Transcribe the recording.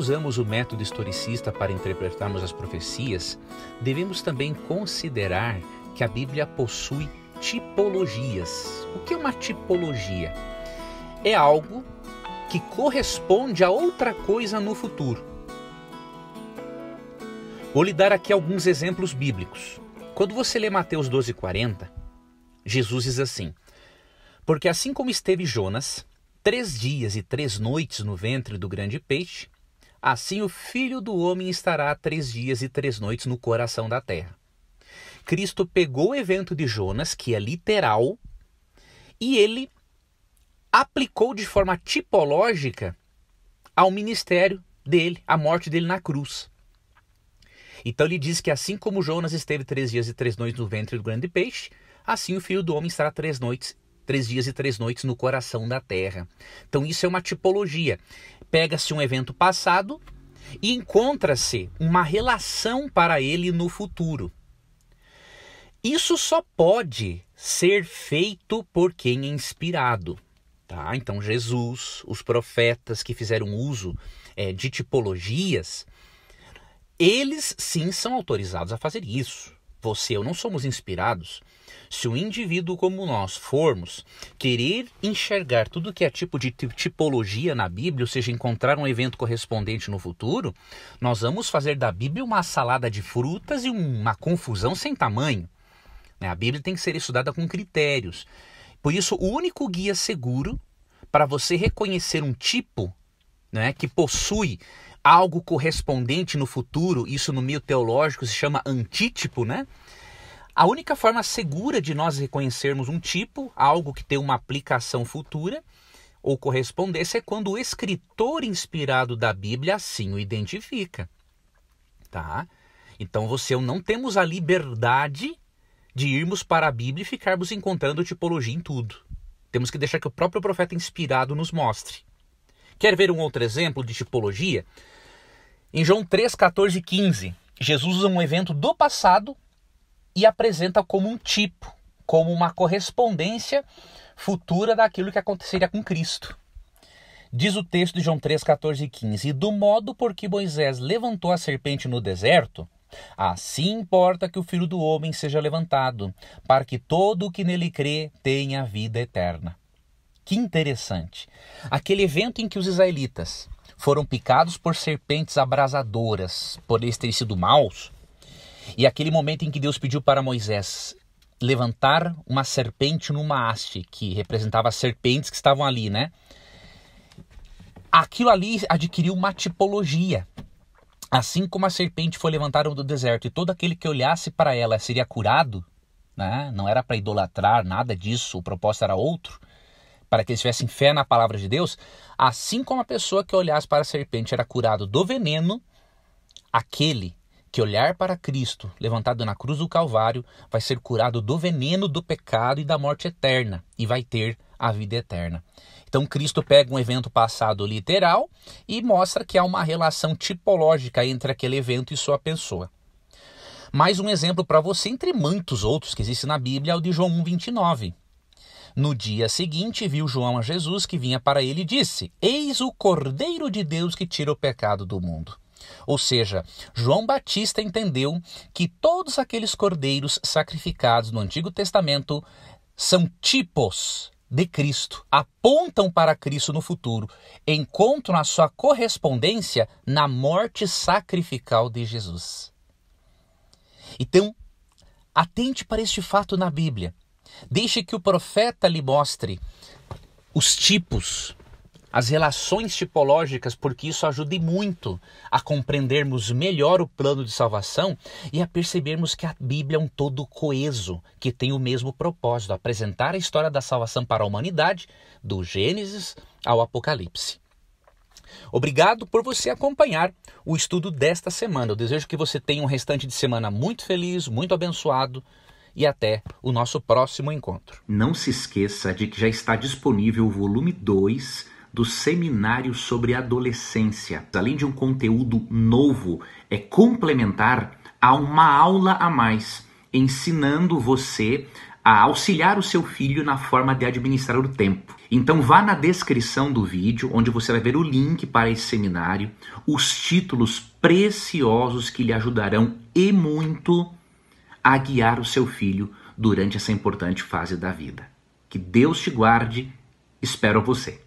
usamos o método historicista para interpretarmos as profecias, devemos também considerar que a Bíblia possui tipologias. O que é uma tipologia? É algo que corresponde a outra coisa no futuro. Vou lhe dar aqui alguns exemplos bíblicos. Quando você lê Mateus 12,40, Jesus diz assim: Porque assim como esteve Jonas, três dias e três noites no ventre do grande peixe, Assim o filho do homem estará três dias e três noites no coração da terra. Cristo pegou o evento de Jonas, que é literal, e ele aplicou de forma tipológica ao ministério dele, à morte dele na cruz. Então ele diz que assim como Jonas esteve três dias e três noites no ventre do grande peixe, assim o filho do homem estará três noites, três dias e três noites no coração da terra. Então isso é uma tipologia. Pega-se um evento passado e encontra-se uma relação para ele no futuro. Isso só pode ser feito por quem é inspirado. Tá? Então, Jesus, os profetas que fizeram uso é, de tipologias, eles sim são autorizados a fazer isso você eu não somos inspirados, se um indivíduo como nós formos querer enxergar tudo que é tipo de tipologia na Bíblia, ou seja, encontrar um evento correspondente no futuro, nós vamos fazer da Bíblia uma salada de frutas e uma confusão sem tamanho. Né? A Bíblia tem que ser estudada com critérios. Por isso, o único guia seguro para você reconhecer um tipo né, que possui algo correspondente no futuro, isso no meio teológico se chama antítipo, né? A única forma segura de nós reconhecermos um tipo, algo que tem uma aplicação futura ou correspondência, é quando o escritor inspirado da Bíblia assim o identifica. Tá? Então você eu não temos a liberdade de irmos para a Bíblia e ficarmos encontrando tipologia em tudo. Temos que deixar que o próprio profeta inspirado nos mostre. Quer ver um outro exemplo de tipologia? Em João 3, 14 e 15, Jesus usa um evento do passado e apresenta como um tipo, como uma correspondência futura daquilo que aconteceria com Cristo. Diz o texto de João 3, 14 e 15: Do modo por que Moisés levantou a serpente no deserto, assim importa que o filho do homem seja levantado, para que todo o que nele crê tenha vida eterna que interessante. Aquele evento em que os israelitas foram picados por serpentes abrasadoras, por eles terem sido maus, e aquele momento em que Deus pediu para Moisés levantar uma serpente numa haste, que representava as serpentes que estavam ali, né? Aquilo ali adquiriu uma tipologia. Assim como a serpente foi levantada do deserto e todo aquele que olhasse para ela seria curado, né? não era para idolatrar nada disso, o propósito era outro para que eles tivessem fé na palavra de Deus, assim como a pessoa que olhasse para a serpente era curado do veneno, aquele que olhar para Cristo, levantado na cruz do Calvário, vai ser curado do veneno do pecado e da morte eterna e vai ter a vida eterna. Então Cristo pega um evento passado literal e mostra que há uma relação tipológica entre aquele evento e sua pessoa. Mais um exemplo para você, entre muitos outros que existem na Bíblia, é o de João 1,29. No dia seguinte, viu João a Jesus que vinha para ele e disse: Eis o Cordeiro de Deus que tira o pecado do mundo. Ou seja, João Batista entendeu que todos aqueles cordeiros sacrificados no Antigo Testamento são tipos de Cristo, apontam para Cristo no futuro, encontram a sua correspondência na morte sacrificial de Jesus. Então, atente para este fato na Bíblia. Deixe que o profeta lhe mostre os tipos, as relações tipológicas, porque isso ajude muito a compreendermos melhor o plano de salvação e a percebermos que a Bíblia é um todo coeso, que tem o mesmo propósito, apresentar a história da salvação para a humanidade, do Gênesis ao Apocalipse. Obrigado por você acompanhar o estudo desta semana. Eu desejo que você tenha um restante de semana muito feliz, muito abençoado e até o nosso próximo encontro. Não se esqueça de que já está disponível o volume 2 do seminário sobre adolescência. Além de um conteúdo novo, é complementar a uma aula a mais, ensinando você a auxiliar o seu filho na forma de administrar o tempo. Então vá na descrição do vídeo, onde você vai ver o link para esse seminário, os títulos preciosos que lhe ajudarão e muito a guiar o seu filho durante essa importante fase da vida. Que Deus te guarde, espero você.